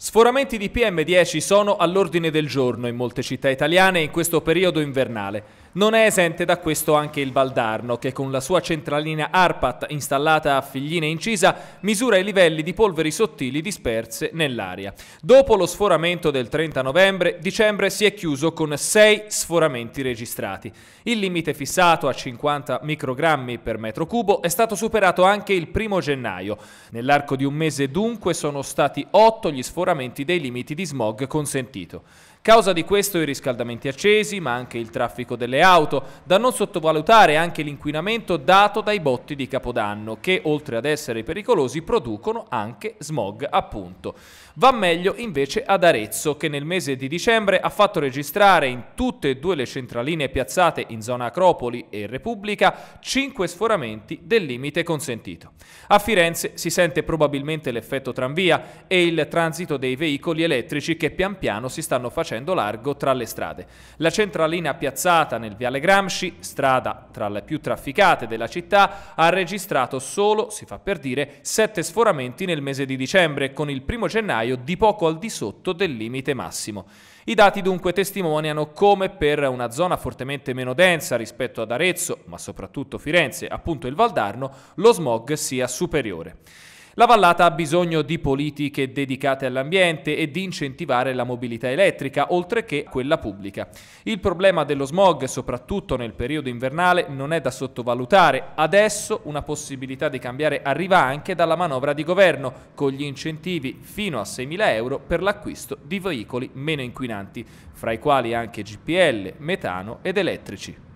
Sforamenti di PM10 sono all'ordine del giorno in molte città italiane in questo periodo invernale. Non è esente da questo anche il Valdarno, che con la sua centralina ARPAT installata a Figline Incisa misura i livelli di polveri sottili disperse nell'aria. Dopo lo sforamento del 30 novembre, dicembre si è chiuso con 6 sforamenti registrati. Il limite fissato a 50 microgrammi per metro cubo è stato superato anche il 1 gennaio. Nell'arco di un mese dunque sono stati 8 gli sforamenti sforamenti dei limiti di smog consentito. Causa di questo i riscaldamenti accesi, ma anche il traffico delle auto, da non sottovalutare anche l'inquinamento dato dai botti di Capodanno, che oltre ad essere pericolosi producono anche smog, appunto. Va meglio invece ad Arezzo, che nel mese di dicembre ha fatto registrare in tutte e due le centraline piazzate in zona Acropoli e Repubblica 5 sforamenti del limite consentito. A Firenze si sente probabilmente l'effetto tranvia e il transito dei veicoli elettrici che pian piano si stanno facendo facendo largo tra le strade. La centralina piazzata nel Viale Gramsci, strada tra le più trafficate della città, ha registrato solo, si fa per dire, sette sforamenti nel mese di dicembre, con il primo gennaio di poco al di sotto del limite massimo. I dati dunque testimoniano come per una zona fortemente meno densa rispetto ad Arezzo, ma soprattutto Firenze, appunto il Valdarno, lo smog sia superiore. La vallata ha bisogno di politiche dedicate all'ambiente e di incentivare la mobilità elettrica, oltre che quella pubblica. Il problema dello smog, soprattutto nel periodo invernale, non è da sottovalutare. Adesso una possibilità di cambiare arriva anche dalla manovra di governo, con gli incentivi fino a 6.000 euro per l'acquisto di veicoli meno inquinanti, fra i quali anche GPL, metano ed elettrici.